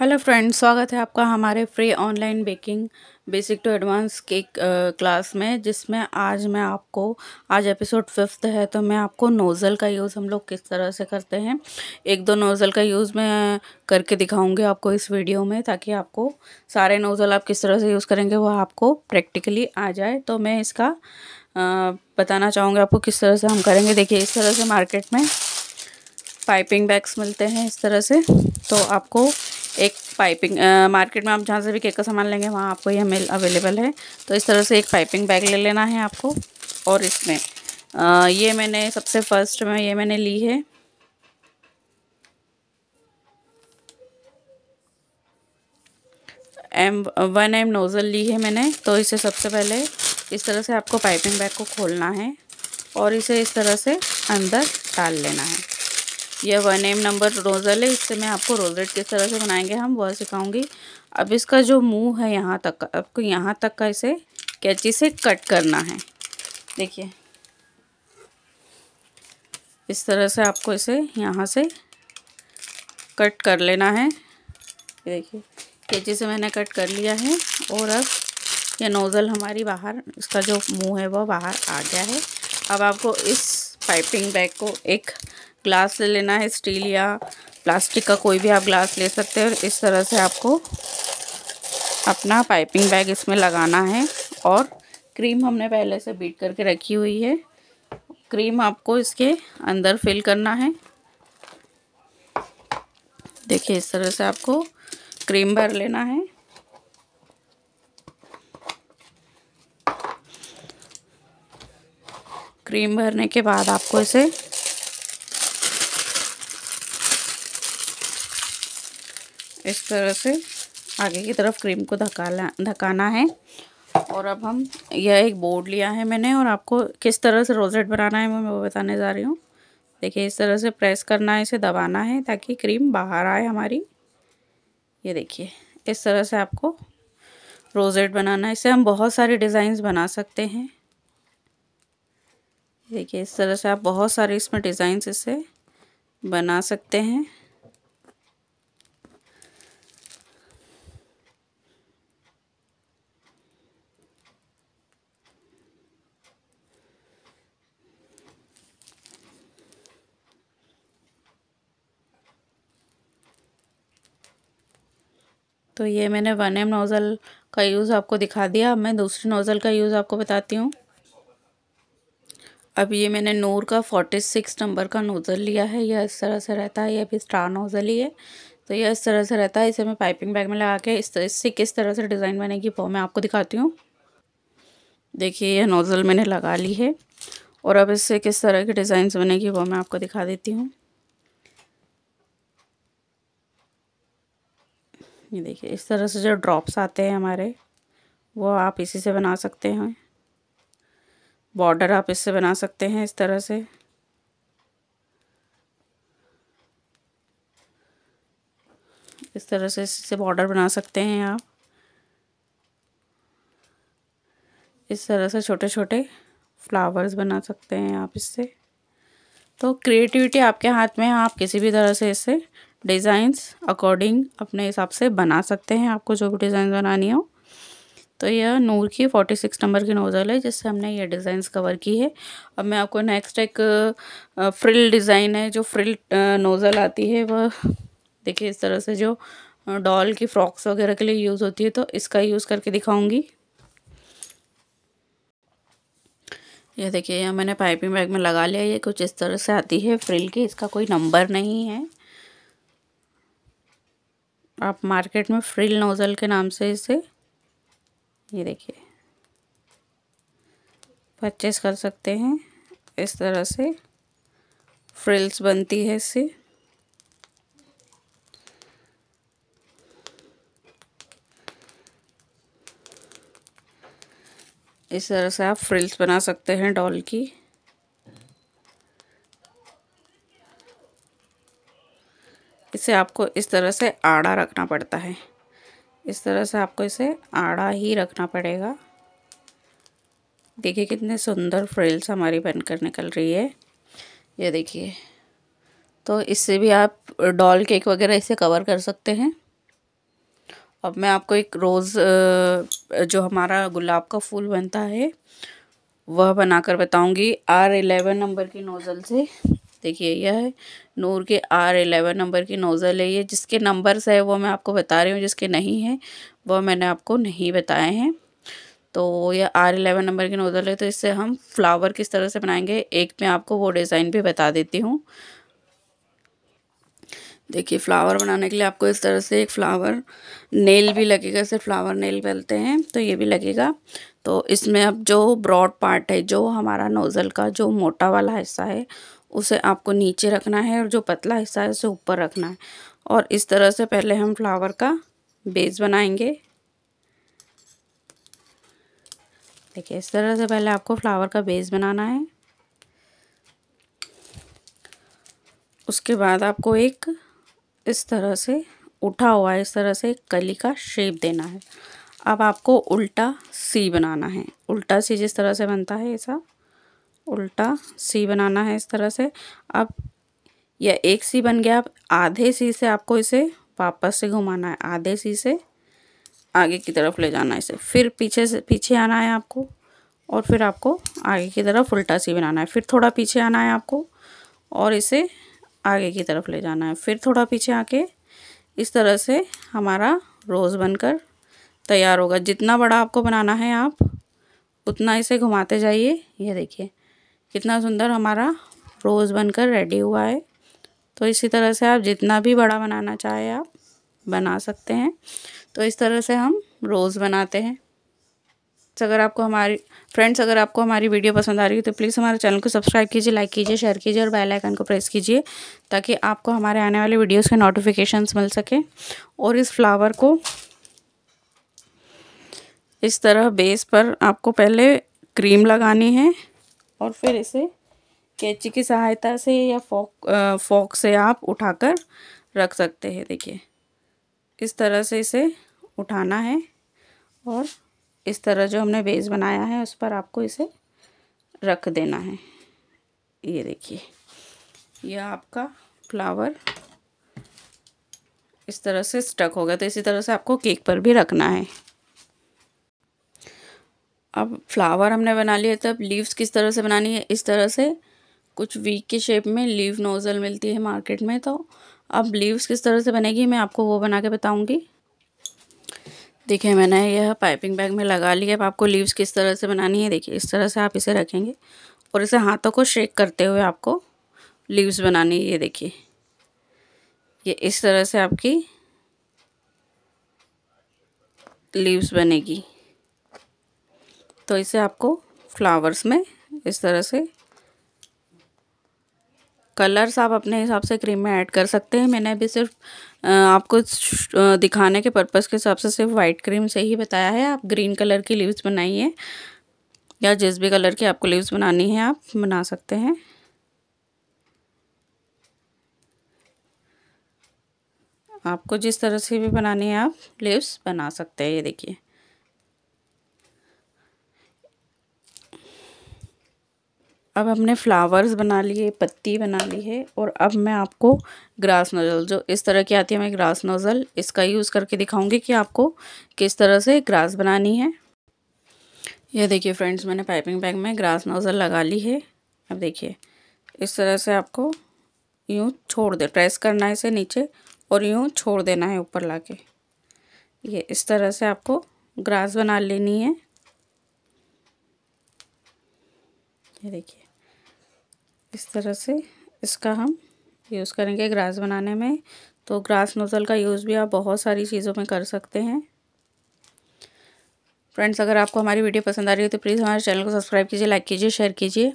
hello friends स्वागत है आपका हमारे free online baking basic to advance cake class में जिसमें आज मैं आपको आज एपिसोड फिफ्थ है तो मैं आपको नोज़ल का यूज़ हम लोग किस तरह से करते हैं एक दो नोज़ल का यूज़ मैं करके दिखाऊंगी आपको इस वीडियो में ताकि आपको सारे नोज़ल आप किस तरह से यूज़ करेंगे वो आपको प्रैक्टिकली आ जाए तो मैं इसका बताना चाहूँगी आपको किस तरह से हम करेंगे देखिए इस तरह से मार्केट में पाइपिंग बैग्स मिलते हैं इस तरह से तो आपको एक पाइपिंग आ, मार्केट में आप जहाँ से भी केक का सामान लेंगे वहाँ आपको ये हमें अवेलेबल है तो इस तरह से एक पाइपिंग बैग ले लेना है आपको और इसमें आ, ये मैंने सबसे फर्स्ट में ये मैंने ली है एम वन एम नोज़ल ली है मैंने तो इसे सबसे पहले इस तरह से आपको पाइपिंग बैग को खोलना है और इसे इस तरह से अंदर डाल लेना है यह वन एम नंबर रोज़ल है इससे मैं आपको रोजेट किस तरह से बनाएंगे हम वह सिखाऊंगी अब इसका जो मुंह है यहाँ तक का आपको यहाँ तक का इसे कैची से कट करना है देखिए इस तरह से आपको इसे यहाँ से कट कर लेना है देखिए कैची से मैंने कट कर लिया है और अब यह नोज़ल हमारी बाहर इसका जो मुंह है वह बाहर आ गया है अब आपको इस पाइपिंग बैग को एक ग्लास ले लेना है स्टील या प्लास्टिक का कोई भी आप ग्लास ले सकते हैं और इस तरह से आपको अपना पाइपिंग बैग इसमें लगाना है और क्रीम हमने पहले से बीट करके रखी हुई है क्रीम आपको इसके अंदर फिल करना है देखिए इस तरह से आपको क्रीम भर लेना है क्रीम भरने के बाद आपको इसे इस तरह से आगे की तरफ क्रीम को धकाना धकाना है और अब हम यह एक बोर्ड लिया है मैंने और आपको किस तरह से रोजेट बनाना है मैं वो बताने जा रही हूँ देखिए इस तरह से प्रेस करना है इसे दबाना है ताकि क्रीम बाहर आए हमारी ये देखिए इस तरह से आपको रोजेट बनाना है इसे हम बहुत सारे डिज़ाइंस बना सकते हैं देखिए इस तरह से आप बहुत सारे इसमें डिज़ाइंस इसे बना सकते हैं तो ये मैंने वन एम नोज़ल का यूज़ आपको दिखा दिया अब मैं दूसरी नोज़ल का यूज़ आपको बताती हूँ अब ये मैंने नूर का फोर्टी सिक्स नंबर का नोज़ल लिया है यह इस तरह से रहता है यह भी स्टार नोज़ल ही है तो यह इस तरह से रहता है इसे मैं पाइपिंग बैग में लगा के इस इससे किस तरह से डिज़ाइन बनेगी वो मैं आपको दिखाती हूँ देखिए यह नोज़ल मैंने लगा ली है और अब इससे किस तरह की डिज़ाइन बनेगी वो मैं आपको दिखा देती हूँ ये देखिए इस तरह से जो ड्रॉप्स आते हैं हमारे वो आप इसी से बना सकते हैं बॉर्डर आप इससे बना सकते हैं इस तरह से इस तरह से इससे बॉर्डर बना सकते हैं आप इस तरह से छोटे छोटे फ्लावर्स बना सकते हैं आप इससे तो क्रिएटिविटी आपके हाथ में है आप किसी भी तरह से इसे डिज़ाइंस अकॉर्डिंग अपने हिसाब से बना सकते हैं आपको जो भी डिज़ाइन बनानी हो तो यह नूर की फोर्टी सिक्स नंबर की नोज़ल है जिससे हमने ये डिज़ाइंस कवर की है अब मैं आपको नेक्स्ट एक फ्रिल डिज़ाइन है जो फ्रिल नोज़ल आती है वह देखिए इस तरह से जो डॉल की फ्रॉक्स वगैरह के लिए यूज़ होती है तो इसका यूज़ करके दिखाऊंगी यह देखिए यह मैंने पाइपिंग बैग में लगा लिया ये कुछ इस तरह से आती है फ्रिल की इसका कोई नंबर नहीं है आप मार्केट में फ्रिल नोज़ल के नाम से इसे ये देखिए परचेस कर सकते हैं इस तरह से फ्रिल्स बनती है इससे इस तरह से आप फ्रिल्स बना सकते हैं डॉल की से आपको इस तरह से आड़ा रखना पड़ता है इस तरह से आपको इसे आड़ा ही रखना पड़ेगा देखिए कितने सुंदर फ्रिल्स हमारी बनकर निकल रही है ये देखिए तो इससे भी आप डॉल केक वगैरह इसे कवर कर सकते हैं अब मैं आपको एक रोज़ जो हमारा गुलाब का फूल बनता है वह बनाकर बताऊंगी आर एलेवन नंबर की नोज़ल से देखिए यह है नूर के आर एलेवन नंबर की नोज़ल है ये जिसके नंबर्स है वो मैं आपको बता रही हूँ जिसके नहीं है वो मैंने आपको नहीं बताए हैं तो यह आर एलेवन नंबर की नोज़ल है तो इससे हम फ्लावर किस तरह से बनाएंगे एक मैं आपको वो डिज़ाइन भी बता देती हूँ देखिए फ्लावर बनाने के लिए आपको इस तरह से एक फ्लावर नेल भी लगेगा इसे फ्लावर नेल बनते हैं तो ये भी लगेगा तो इसमें अब जो ब्रॉड पार्ट है जो हमारा नोज़ल का जो मोटा वाला हिस्सा है उसे आपको नीचे रखना है और जो पतला हिस्सा है उसे ऊपर रखना है और इस तरह से पहले हम फ्लावर का बेस बनाएंगे देखिए इस तरह से पहले आपको फ्लावर का बेस बनाना है उसके बाद आपको एक इस तरह से उठा हुआ है इस तरह से कली का शेप देना है अब आपको उल्टा सी बनाना है उल्टा सी जिस तरह से बनता है ऐसा उल्टा सी बनाना है इस तरह से अब यह एक सी बन गया अब आधे सी से आपको इसे वापस से घुमाना है आधे सी से आगे की तरफ ले जाना है इसे फिर पीछे से पीछे आना है आपको और फिर आपको आगे की तरफ उल्टा सी बनाना है फिर थोड़ा पीछे आना है आपको और इसे आगे की तरफ ले जाना है फिर थोड़ा पीछे आके इस तरह से हमारा रोज़ बनकर तैयार होगा जितना बड़ा आपको बनाना है आप उतना इसे घुमाते जाइए ये देखिए कितना सुंदर हमारा रोज़ बनकर रेडी हुआ है तो इसी तरह से आप जितना भी बड़ा बनाना चाहें आप बना सकते हैं तो इस तरह से हम रोज़ बनाते हैं तो अगर आपको हमारी फ्रेंड्स अगर आपको हमारी वीडियो पसंद आ रही है तो प्लीज़ हमारे चैनल को सब्सक्राइब कीजिए लाइक कीजिए शेयर कीजिए और बेल आइकन को प्रेस कीजिए ताकि आपको हमारे आने वाले वीडियोस के नोटिफिकेशंस मिल सके और इस फ्लावर को इस तरह बेस पर आपको पहले क्रीम लगानी है और फिर इसे कैची की सहायता से या फोक आ, फोक से आप उठाकर रख सकते हैं देखिए इस तरह से इसे उठाना है और इस तरह जो हमने बेस बनाया है उस पर आपको इसे रख देना है ये देखिए यह आपका फ्लावर इस तरह से स्टक हो गया तो इसी तरह से आपको केक पर भी रखना है अब फ्लावर हमने बना लिया तो अब लीव्स किस तरह से बनानी है इस तरह से कुछ वीक के शेप में लीव नोज़ल मिलती है मार्केट में तो अब लीव्स किस तरह से बनेगी मैं आपको वो बना के बताऊँगी देखिए मैंने यह पाइपिंग बैग में लगा लिया अब आपको लीव्स किस तरह से बनानी है देखिए इस तरह से आप इसे रखेंगे और इसे हाथों को शेक करते हुए आपको लीव्स बनानी है ये देखिए ये इस तरह से आपकी लीव्स बनेगी तो इसे आपको फ्लावर्स में इस तरह से कलर्स आप अपने हिसाब से क्रीम में ऐड कर सकते हैं मैंने अभी सिर्फ आपको दिखाने के पर्पज़ के हिसाब से सिर्फ वाइट क्रीम से ही बताया है आप ग्रीन कलर की लीव्स बनाइए या जिस भी कलर की आपको लीव्स बनानी है आप बना सकते हैं आपको जिस तरह से भी बनानी है आप लीव्स बना सकते हैं ये देखिए अब हमने फ्लावर्स बना लिए पत्ती बना ली है और अब मैं आपको ग्रास नोज़ल जो इस तरह की आती है मैं ग्रास नोज़ल इसका यूज़ करके दिखाऊंगी कि आपको किस तरह से ग्रास बनानी है यह देखिए फ्रेंड्स मैंने पाइपिंग बैग में ग्रास नोज़ल लगा ली है अब देखिए इस तरह से आपको यूँ छोड़ दे प्रेस करना है इसे नीचे और यूँ छोड़ देना है ऊपर ला के ये इस तरह से आपको ग्रास बना लेनी है ये देखिए इस तरह से इसका हम यूज़ करेंगे ग्रास बनाने में तो ग्रास नोज़ल का यूज़ भी आप बहुत सारी चीज़ों में कर सकते हैं फ्रेंड्स अगर आपको हमारी वीडियो पसंद आ रही हो तो प्लीज़ हमारे चैनल को सब्सक्राइब कीजिए लाइक कीजिए शेयर कीजिए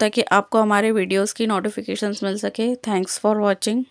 ताकि आपको हमारे वीडियोस की नोटिफिकेशंस मिल सके थैंक्स फॉर वाचिंग